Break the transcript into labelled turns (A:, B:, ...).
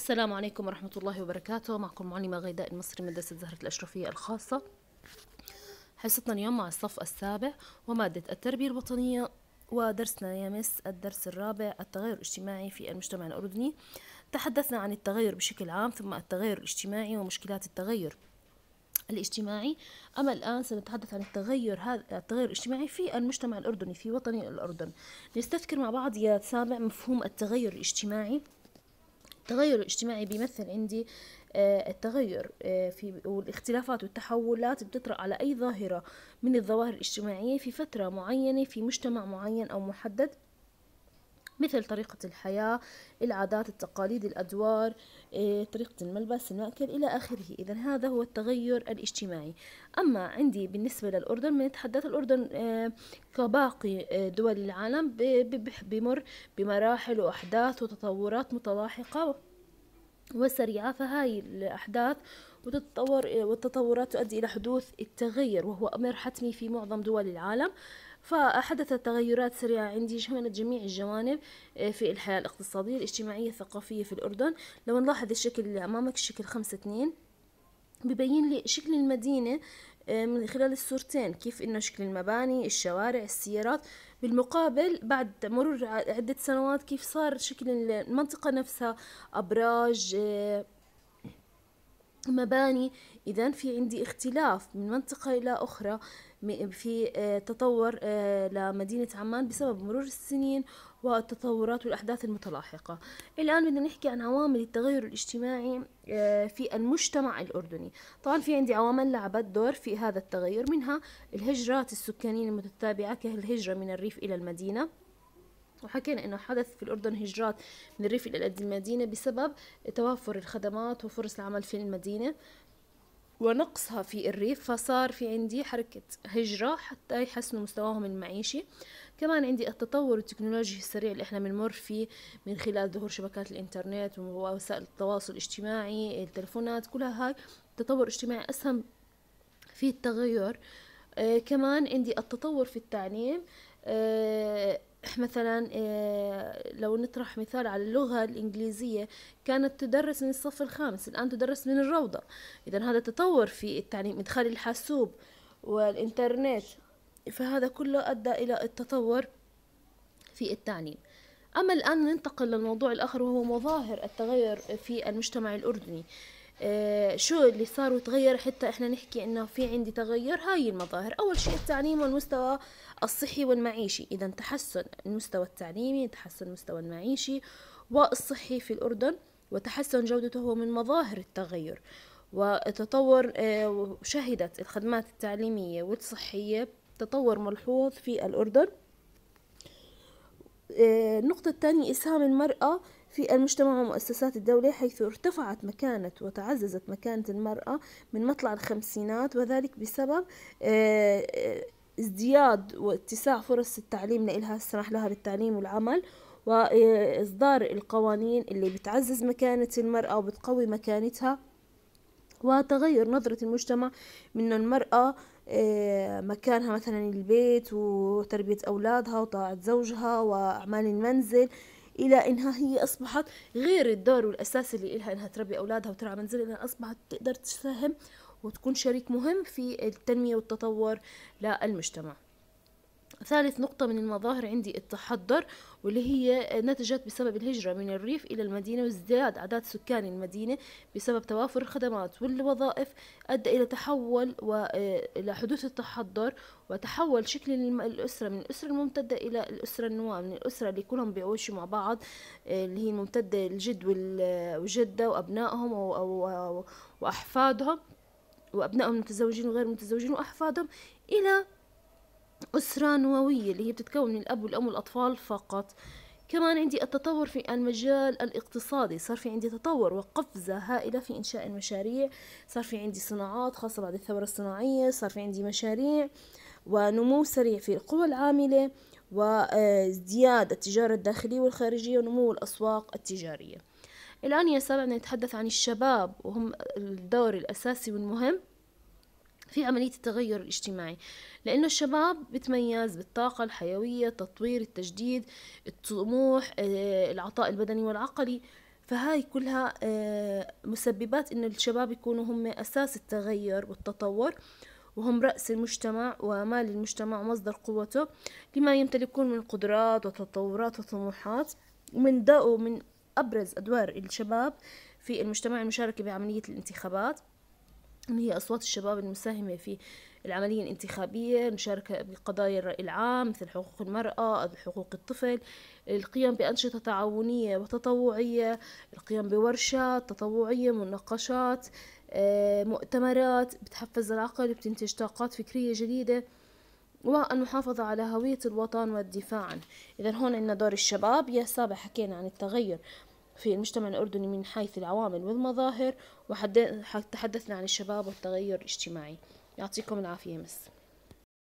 A: السلام عليكم ورحمة الله وبركاته معكم معلمة غيداء المصري مدرسة زهرة الأشرفية الخاصة حصتنا اليوم مع الصف السابع ومادة التربية الوطنية ودرسنا يمس الدرس الرابع التغير الاجتماعي في المجتمع الأردني تحدثنا عن التغير بشكل عام ثم التغير الاجتماعي ومشكلات التغير الاجتماعي أما الآن سنتحدث عن التغير هذا التغير الاجتماعي في المجتمع الأردني في وطني الأردن نستذكر مع بعض يا سامع مفهوم التغير الاجتماعي التغير الاجتماعي بيمثل عندي آه، التغير آه، في والاختلافات والتحولات بتطرأ على أي ظاهرة من الظواهر الاجتماعية في فترة معينة في مجتمع معين أو محدد مثل طريقة الحياة العادات التقاليد الأدوار إيه، طريقة الملبس المأكل إلى آخره إذا هذا هو التغير الاجتماعي أما عندي بالنسبة للأردن بنتحدث الأردن إيه، كباقي إيه، دول العالم بمر بمراحل وأحداث وتطورات متلاحقة وسريعة فهاي الأحداث وتتطور والتطورات تؤدي إلى حدوث التغير وهو أمر حتمي في معظم دول العالم فحدثت تغيرات سريعة عندي شملت جميع الجوانب آه، في الحياة الاقتصادية الاجتماعية الثقافية في الأردن لو نلاحظ الشكل اللي أمامك الشكل خمسة اتنين ببين لي شكل المدينة آه، من خلال الصورتين كيف انه شكل المباني الشوارع السيارات بالمقابل بعد مرور عدة سنوات كيف صار شكل المنطقة نفسها أبراج آه، مباني إذا في عندي اختلاف من منطقة إلى أخرى في آه، تطور آه، لمدينة عمان بسبب مرور السنين والتطورات والأحداث المتلاحقة الآن بدنا نحكي عن عوامل التغير الاجتماعي آه، في المجتمع الأردني طبعا في عندي عوامل لعبت دور في هذا التغير منها الهجرات السكانية المتتابعة كالهجرة من الريف إلى المدينة وحكينا انه حدث في الاردن هجرات من الريف الى المدينه بسبب توافر الخدمات وفرص العمل في المدينه ونقصها في الريف فصار في عندي حركة هجرة حتى يحسنوا مستواهم المعيشي كمان عندي التطور التكنولوجي السريع اللي احنا بنمر فيه من خلال ظهور شبكات الانترنت ووسائل التواصل الاجتماعي التلفونات كلها هاي تطور اجتماعي أسهم في التغير آه، كمان عندي التطور في التعليم آه مثلا آه، لو نطرح مثال على اللغة الإنجليزية كانت تدرس من الصف الخامس الآن تدرس من الروضة إذا هذا تطور في التعليم إدخال الحاسوب والإنترنت فهذا كله أدى إلى التطور في التعليم أما الآن ننتقل للموضوع الآخر وهو مظاهر التغير في المجتمع الأردني آه، شو اللي صار وتغير حتى احنا نحكي انه في عندي تغير هاي المظاهر اول شيء التعليم والمستوى الصحي والمعيشي اذا تحسن المستوى التعليمي تحسن المستوى المعيشي والصحي في الاردن وتحسن جودته هو من مظاهر التغير وتطور آه، شهدت الخدمات التعليمية والصحية تطور ملحوظ في الأردن آه، النقطة الثانية إسهام المرأة في المجتمع ومؤسسات الدولة حيث ارتفعت مكانة وتعززت مكانة المرأة من مطلع الخمسينات وذلك بسبب آه، ازدياد واتساع فرص التعليم لها السماح لها بالتعليم والعمل وإصدار القوانين اللي بتعزز مكانة المرأة وبتقوي مكانتها وتغير نظرة المجتمع من المرأة آه، مكانها مثلا البيت وتربية أولادها وطاعة زوجها وأعمال المنزل إلى إنها هي أصبحت غير الدور الأساسي اللي إلها إنها تربي أولادها وترعى منزلها إنها أصبحت تقدر تساهم وتكون شريك مهم في التنمية والتطور للمجتمع ثالث نقطة من المظاهر عندي التحضر واللي هي نتجت بسبب الهجرة من الريف إلى المدينة وازدياد أعداد سكان المدينة بسبب توافر الخدمات والوظائف أدى إلى تحول وإلى آه، حدوث التحضر وتحول شكل الأسرة من الأسرة الممتدة إلى الأسرة النواة من الأسرة اللي كلهم بيعوشوا مع بعض آه، اللي هي الممتدة الجد والجدة وأبنائهم وأحفادهم وأبنائهم المتزوجين وغير المتزوجين وأحفادهم إلى أسرة نووية اللي هي بتتكون من الأب والأم والأطفال فقط كمان عندي التطور في المجال الاقتصادي صار في عندي تطور وقفزة هائلة في إنشاء المشاريع صار في عندي صناعات خاصة بعد الثورة الصناعية صار في عندي مشاريع ونمو سريع في القوى العاملة وازدياد آه، التجارة الداخلية والخارجية ونمو الأسواق التجارية الآن يا سابع نتحدث عن الشباب وهم الدور الأساسي والمهم في عملية التغير الاجتماعي لأنه الشباب بتميز بالطاقة الحيوية التطوير التجديد الطموح آه، العطاء البدني والعقلي فهاي كلها آه، مسببات إنه الشباب يكونوا هم أساس التغير والتطور وهم رأس المجتمع ومال المجتمع ومصدر قوته لما يمتلكون من قدرات وتطورات وطموحات ومن ده ومن أبرز أدوار الشباب في المجتمع المشاركة بعملية الانتخابات هي أصوات الشباب المساهمة في العملية الانتخابية المشاركة بقضايا الرأي العام مثل حقوق المرأة أو حقوق الطفل القيام بأنشطة تعاونية وتطوعية القيام بورشات تطوعية مناقشات آه، مؤتمرات بتحفز العقل بتنتج طاقات فكرية جديدة والمحافظة على هوية الوطن والدفاع عنه إذا هون عندنا دور الشباب يا سابع حكينا عن التغير في المجتمع الأردني من حيث العوامل والمظاهر وتحدثنا عن الشباب والتغير الاجتماعي يعطيكم العافية مس